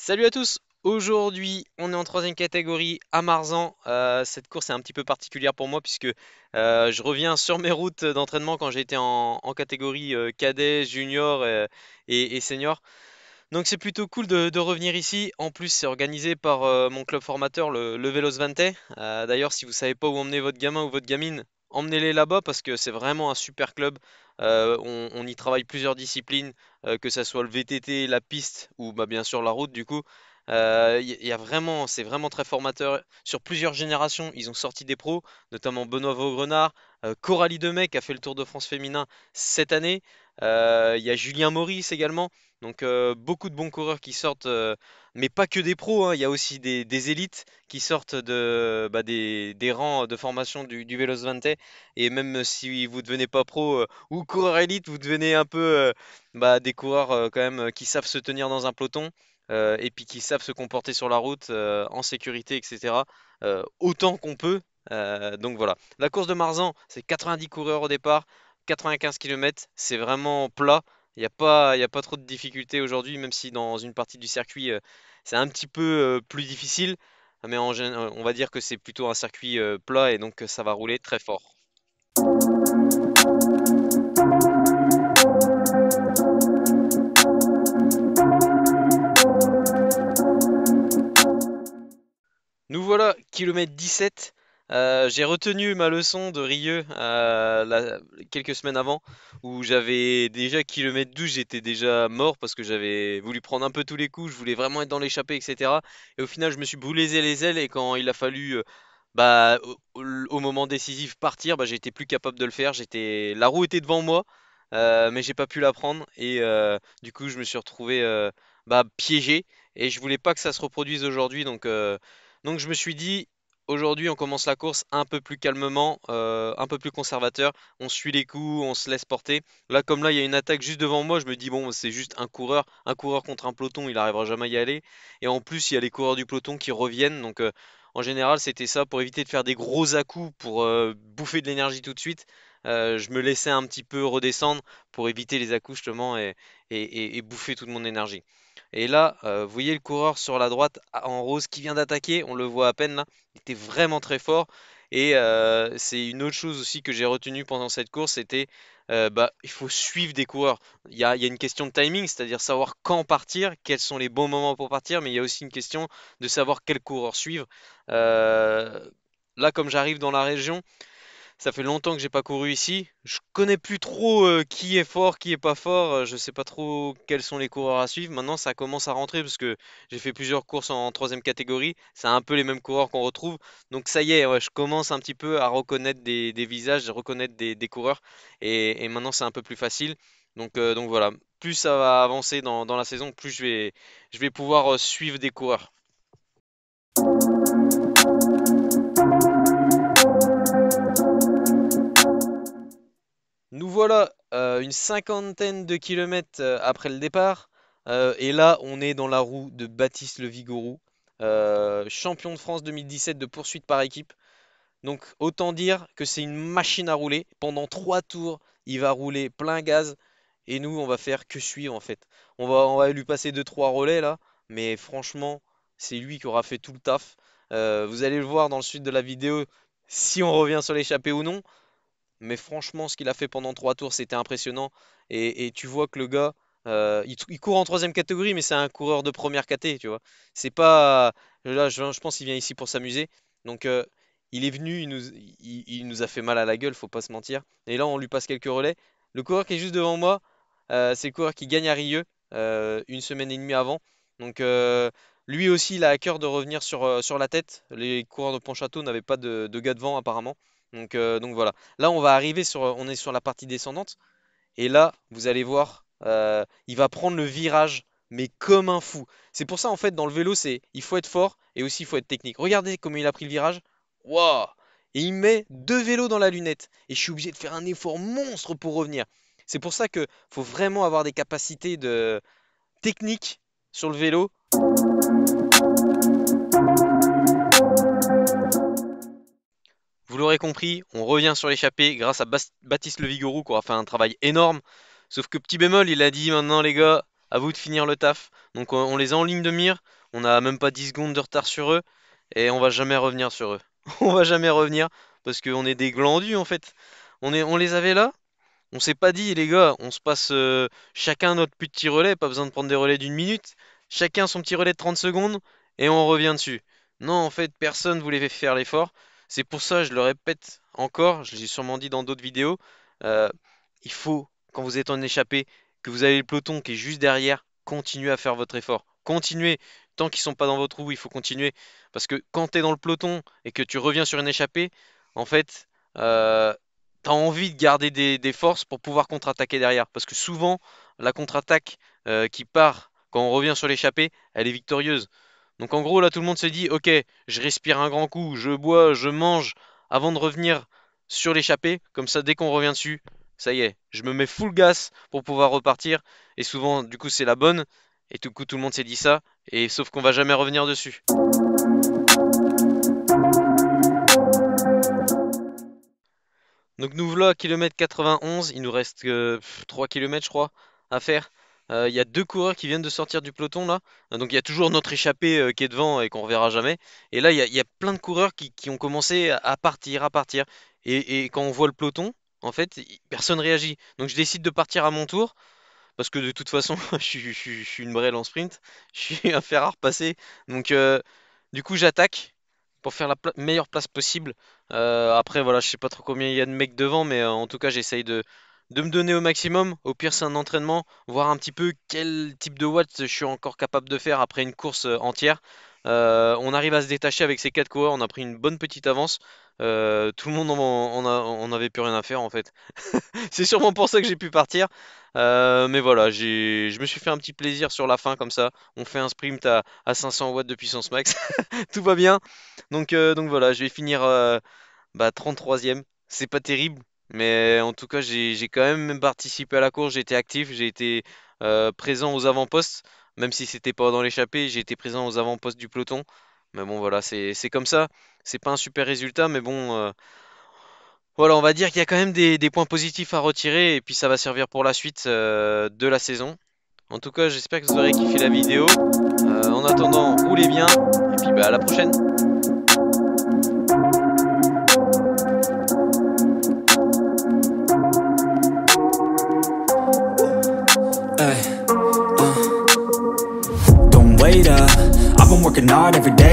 Salut à tous Aujourd'hui, on est en troisième catégorie à Marzan. Euh, cette course est un petit peu particulière pour moi puisque euh, je reviens sur mes routes d'entraînement quand j'étais en, catégorie euh, cadet, junior et, senior. Donc c'est plutôt cool de, revenir ici. En plus, c'est organisé par mon club formateur, le, Vélos D'ailleurs, si vous ne savez pas où emmener votre gamin ou votre gamine, emmenez-les là-bas parce que c'est vraiment un super club. Euh, on, y travaille plusieurs disciplines, euh, que ce soit le VTT, la piste ou bah, bien sûr la route du coup. Euh, y, a vraiment, c'est vraiment très formateur. Sur plusieurs générations, ils ont sorti des pros, notamment Benoît Vaugrenard, euh, Coralie Demey qui a fait le Tour de France féminin cette année. Euh, il y a Julien Maurice également. Donc euh, beaucoup de bons coureurs qui sortent, mais pas que des pros. Hein. Il y a aussi des, élites qui sortent bah, des, rangs de formation du, du Vélos 20. Et même si vous devenez pas pro ou coureur élite, vous devenez un peu bah, des coureurs quand même qui savent se tenir dans un peloton. Euh, et puis qui savent se comporter sur la route euh, en sécurité, etc. Euh, autant qu'on peut. donc voilà. La course de Marzan, c'est 90 coureurs au départ, 95 km, c'est vraiment plat. Il n'y a, pas, a pas trop de difficultés aujourd'hui, même si dans une partie du circuit, c'est un petit peu plus difficile. Mais on va dire que c'est plutôt un circuit plat et donc ça va rouler très fort. voilà, kilomètre 17. Euh, j'ai retenu ma leçon de Rieux euh, quelques semaines avant, où j'avais déjà kilomètre 12, j'étais déjà mort parce que j'avais voulu prendre un peu tous les coups, je voulais vraiment être dans l'échappée, etc. Et au final, je me suis brûlé les ailes et quand il a fallu, euh, bah, au, moment décisif partir, bah, j'étais plus capable de le faire. J'étais, la roue était devant moi, mais j'ai pas pu la prendre et du coup, je me suis retrouvé bah, piégé et je voulais pas que ça se reproduise aujourd'hui, donc. Donc je me suis dit, aujourd'hui on commence la course un peu plus calmement, euh, un peu plus conservateur, on suit les coups, on se laisse porter. Là comme là il y a une attaque juste devant moi, je me dis bon c'est juste un coureur, un coureur contre un peloton, il n'arrivera jamais à y aller. Et en plus il y a les coureurs du peloton qui reviennent, donc euh, en général c'était ça pour éviter de faire des gros à-coups, pour euh, bouffer de l'énergie tout de suite. je me laissais un petit peu redescendre pour éviter les à justement et bouffer toute mon énergie. Et là, euh, vous voyez le coureur sur la droite ah, en rose qui vient d'attaquer. On le voit à peine là. Il était vraiment très fort. Et euh, c'est une autre chose aussi que j'ai retenue pendant cette course, c'était euh, bah, il faut suivre des coureurs. Il y, y a, une question de timing, c'est-à-dire savoir quand partir, quels sont les bons moments pour partir, mais il y a aussi une question de savoir quel coureur suivre. là, comme j'arrive dans la région, ça fait longtemps que j'ai pas couru ici. Je connais plus trop euh, qui est fort, qui est pas fort. Je euh, Je sais pas trop quels sont les coureurs à suivre. Maintenant, ça commence à rentrer parce que j'ai fait plusieurs courses en troisième catégorie. C'est un peu les mêmes coureurs qu'on retrouve. Donc ça y est, je commence un petit peu à reconnaître des, visages, à reconnaître des, coureurs. Et, maintenant, c'est un peu plus facile. Donc, euh, voilà, plus ça va avancer dans, la saison, plus je vais, pouvoir suivre des coureurs. Nous voilà euh, une cinquantaine de kilomètres euh, après le départ. Euh, et là, on est dans la roue de Baptiste Le Vigouroux, champion de France 2017 de poursuite par équipe. Donc autant dire que c'est une machine à rouler. Pendant trois tours, il va rouler plein gaz. Et nous, on va faire que suivre en fait. On va, on va lui passer 2-3 relais là. Mais franchement, c'est lui qui aura fait tout le taf. vous allez le voir dans le suite de la vidéo si on revient sur l'échappée ou non. Mais franchement, ce qu'il a fait pendant trois tours, c'était impressionnant. Et, tu vois que le gars, euh, il, court en troisième catégorie, mais c'est un coureur de première caté, tu vois. C'est pas. Là, je, pense qu'il vient ici pour s'amuser. Donc, euh, il est venu, il nous, a fait mal à la gueule, faut pas se mentir. Et là, on lui passe quelques relais. Le coureur qui est juste devant moi, euh, c'est le coureur qui gagne à Rieux une semaine et demie avant. Donc, lui aussi, il a à cœur de revenir sur, la tête. Les coureurs de Pontchâteau n'avaient pas de, de gars devant, apparemment. Euh, donc, voilà. Là, on va arriver sur, on est sur la partie descendante. Et là, vous allez voir, euh, il va prendre le virage, mais comme un fou. C'est pour ça, en fait, dans le vélo, c'est il faut être fort et aussi il faut être technique. Regardez comment il a pris le virage. Waouh Et il met deux vélos dans la lunette. Et je suis obligé de faire un effort monstre pour revenir. C'est pour ça que faut vraiment avoir des capacités de technique sur le vélo. Vous l'aurez compris, on revient sur l'échappée grâce à Baptiste Le qui aura fait un travail énorme. Sauf que petit bémol, il a dit maintenant les gars, à vous de finir le taf. Donc on les a en ligne de mire, on n'a même pas 10 secondes de retard sur eux, et on va jamais revenir sur eux. on va jamais revenir, parce qu'on est des glandus en fait. On, les avait là, on s'est pas dit les gars, on se passe euh, chacun notre petit relais, pas besoin de prendre des relais d'une minute, chacun son petit relais de 30 secondes, et on revient dessus. Non en fait, personne voulait faire l'effort. C'est pour ça, je le répète encore, je l'ai sûrement dit dans d'autres vidéos, euh, il faut, quand vous êtes en échappée, que vous avez le peloton qui est juste derrière, continuez à faire votre effort. Continuez. Tant qu'ils ne sont pas dans votre roue, il faut continuer. Parce que quand tu es dans le peloton et que tu reviens sur une échappée, en fait, euh, tu as envie de garder des, forces pour pouvoir contre-attaquer derrière. Parce que souvent, la contre-attaque euh, qui part quand on revient sur l'échappée, elle est victorieuse. Donc en gros, là, tout le monde se dit, ok, je respire un grand coup, je bois, je mange, avant de revenir sur l'échappée. Comme ça, dès qu'on revient dessus, ça y est, je me mets full gas pour pouvoir repartir. Et souvent, du coup, c'est la bonne. Et tout coup, tout le monde s'est dit ça. Et sauf qu'on va jamais revenir dessus. Donc nous voilà à kilomètre 91, il nous reste que 3 km je crois à faire. Euh, il y a deux coureurs qui viennent de sortir du peloton là. Donc il y a toujours notre échappée euh, qui est devant et qu'on reverra jamais. Et là, il y a, plein de coureurs qui, ont commencé à partir, à partir. Et, quand on voit le peloton, en fait, personne réagit. Donc je décide de partir à mon tour parce que de toute façon, je, suis, une brêle en sprint, je suis un fer passé. Donc, euh, du coup, j'attaque pour faire la meilleure place possible. après, voilà, je sais pas trop combien il y a de mecs devant, mais en tout cas, j'essaye de, de me donner au maximum. Au pire, c'est un entraînement, voir un petit peu quel type de watts je suis encore capable de faire après une course euh, entière. Euh, on arrive à se détacher avec ces 4 coureurs, on a pris une bonne petite avance. Euh, tout le monde on avait plus rien à faire en fait. c'est sûrement pour ça que j'ai pu partir. mais voilà, je me suis fait un petit plaisir sur la fin comme ça. On fait un sprint à, 500 watts de puissance max. tout va bien. Donc, donc voilà, je vais finir 33ème. Bah, c'est pas terrible, mais en tout cas, j'ai quand même participé à la course, j'ai été actif, j'ai été euh, présent aux avant-postes, même si c'était pas dans l'échappée, j'ai été présent aux avant-postes du peloton. Mais bon, voilà, c'est comme ça. C'est pas un super résultat, mais bon, euh, voilà, on va dire qu'il y a quand même des, points positifs à retirer et puis ça va servir pour la suite euh, de la saison. En tout cas, j'espère que vous aurez kiffé la vidéo. en attendant, les biens, et puis bah, à la prochaine. Uh, uh. Don't wait up, uh, I've been working hard every day